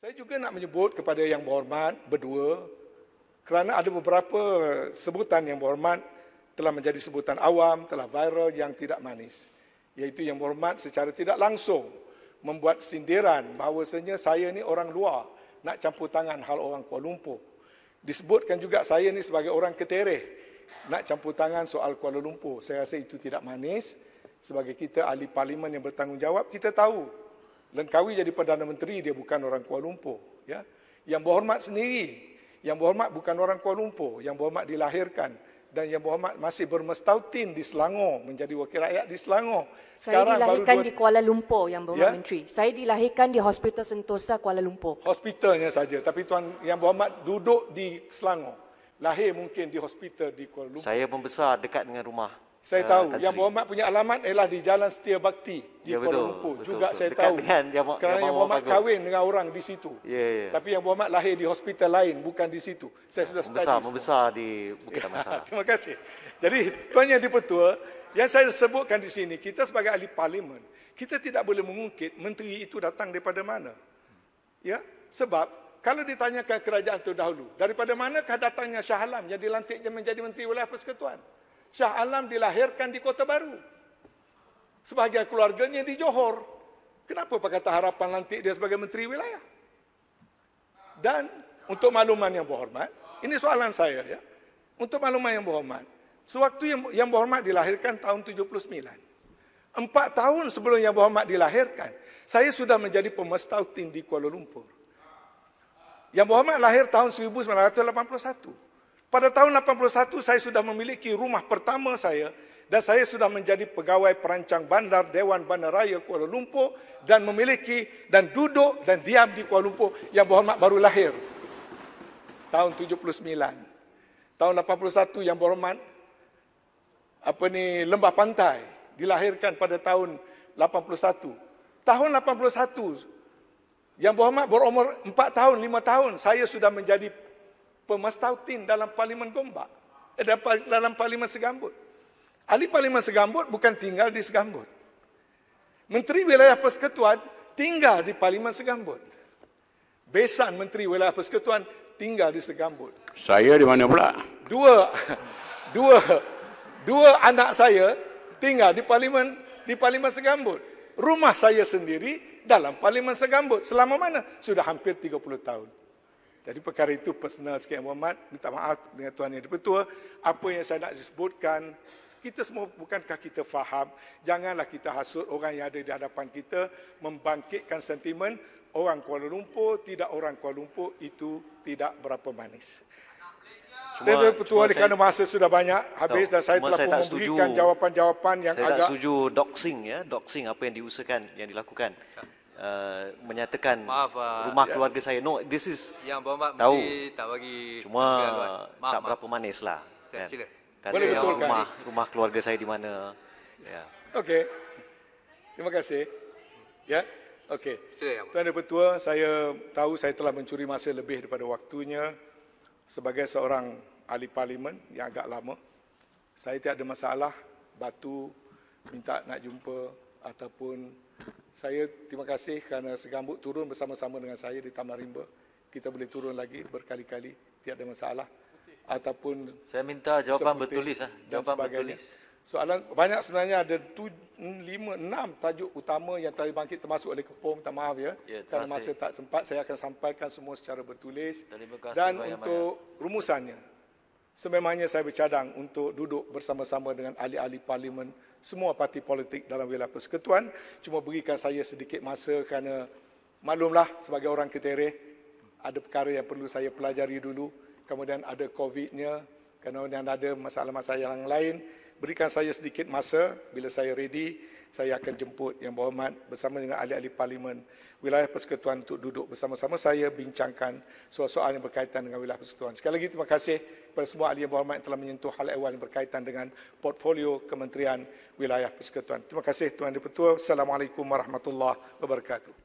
Saya juga nak menyebut kepada yang berhormat berdua kerana ada beberapa sebutan yang berhormat telah menjadi sebutan awam, telah viral yang tidak manis. Iaitu yang berhormat secara tidak langsung membuat sindiran bahawasanya saya ni orang luar nak campur tangan hal orang Kuala Lumpur. Disebutkan juga saya ni sebagai orang ketereh nak campur tangan soal Kuala Lumpur. Saya rasa itu tidak manis sebagai kita ahli parlimen yang bertanggungjawab kita tahu Lengkawi jadi Perdana Menteri, dia bukan orang Kuala Lumpur. Ya. Yang berhormat sendiri, yang berhormat bukan orang Kuala Lumpur, yang berhormat dilahirkan dan yang berhormat masih bermestautin di Selangor, menjadi wakil rakyat di Selangor. Saya Sekarang dilahirkan baru di Kuala Lumpur yang berhormat ya? menteri. Saya dilahirkan di Hospital Sentosa Kuala Lumpur. Hospitalnya saja, tapi tuan yang berhormat duduk di Selangor. Lahir mungkin di hospital di Kuala Lumpur. Saya membesar dekat dengan rumah. Saya ah, tahu. yang Muhammad punya alamat ialah di Jalan Setia Bakti di ya, Kuala Lumpur. Betul, Juga betul. saya Dekat tahu. Dengan Jam- Kerana Jam- yang Muhammad Agung. kahwin dengan orang di situ. Ya, ya. Tapi yang Muhammad lahir di hospital lain, bukan di situ. Saya sudah study. Membesar, di Bukit Amasa. Ya, terima kasih. Jadi, Tuan Yang Dipertua, yang saya sebutkan di sini, kita sebagai ahli parlimen, kita tidak boleh mengungkit menteri itu datang daripada mana. Ya, Sebab, kalau ditanyakan kerajaan terdahulu daripada manakah datangnya Shah Alam yang dilantiknya menjadi menteri wilayah persekutuan? Syah Alam dilahirkan di Kota Baru. Sebahagian keluarganya di Johor. Kenapa pakai kata harapan nanti dia sebagai menteri wilayah? Dan untuk makluman yang berhormat, ini soalan saya ya. Untuk makluman yang berhormat, sewaktu yang, yang berhormat dilahirkan tahun 79. Empat tahun sebelum yang berhormat dilahirkan, saya sudah menjadi pemestautin di Kuala Lumpur. Yang berhormat lahir tahun 1981. Pada tahun 81 saya sudah memiliki rumah pertama saya dan saya sudah menjadi pegawai perancang bandar Dewan Bandaraya Kuala Lumpur dan memiliki dan duduk dan diam di Kuala Lumpur yang berhormat baru lahir. Tahun 79. Tahun 81 yang berhormat apa ni Lembah Pantai dilahirkan pada tahun 81. Tahun 81 yang berhormat berumur 4 tahun, 5 tahun saya sudah menjadi pemastautin dalam parlimen Gombak. Eh, dalam parlimen Segambut. Ahli parlimen Segambut bukan tinggal di Segambut. Menteri Wilayah Persekutuan tinggal di parlimen Segambut. Besan Menteri Wilayah Persekutuan tinggal di Segambut. Saya di mana pula? Dua dua dua anak saya tinggal di parlimen di parlimen Segambut. Rumah saya sendiri dalam parlimen Segambut. Selama mana? Sudah hampir 30 tahun. Jadi perkara itu personal sikit Muhammad. Minta maaf dengan Tuan Yang Dipertua. Apa yang saya nak sebutkan, kita semua bukankah kita faham, janganlah kita hasut orang yang ada di hadapan kita, membangkitkan sentimen, orang Kuala Lumpur, tidak orang Kuala Lumpur, itu tidak berapa manis. Tuan Yang di kerana masa sudah banyak, habis tak, dan saya telah saya memberikan jawapan-jawapan yang saya agak... Saya tak setuju doxing, ya, doxing apa yang diusahakan, yang dilakukan. Tak uh, menyatakan maaf, rumah ya. keluarga saya. No, this is yang bermak tahu. Tak bagi Cuma maaf, tak berapa manis lah. Kan? Kata Boleh yang rumah, kali. rumah keluarga saya di mana. Ya. Okey. Terima kasih. Ya. Okey. Tuan dan Pertua, saya tahu saya telah mencuri masa lebih daripada waktunya sebagai seorang ahli parlimen yang agak lama. Saya tiada masalah batu minta nak jumpa ataupun saya terima kasih kerana segambut turun bersama-sama dengan saya di Taman Rimba. Kita boleh turun lagi berkali-kali, tiada masalah. Ataupun saya minta jawapan bertulis ah, jawapan bertulis. Soalan banyak sebenarnya ada 5 6 hmm, tajuk utama yang telah bangkit termasuk oleh Kepong minta maaf ya. ya Kalau masa tak sempat saya akan sampaikan semua secara bertulis. Dan banyak -banyak. untuk rumusannya, Sememangnya saya bercadang untuk duduk bersama-sama dengan ahli-ahli parlimen semua parti politik dalam wilayah persekutuan. Cuma berikan saya sedikit masa kerana maklumlah sebagai orang ketereh ada perkara yang perlu saya pelajari dulu. Kemudian ada COVID-nya, kemudian ada masalah-masalah yang lain. Berikan saya sedikit masa bila saya ready saya akan jemput yang berhormat bersama dengan ahli-ahli parlimen wilayah persekutuan untuk duduk bersama-sama saya bincangkan soal-soal yang berkaitan dengan wilayah persekutuan. Sekali lagi terima kasih kepada semua ahli yang berhormat yang telah menyentuh hal ehwal yang berkaitan dengan portfolio kementerian wilayah persekutuan. Terima kasih Tuan Deputi Assalamualaikum warahmatullahi wabarakatuh.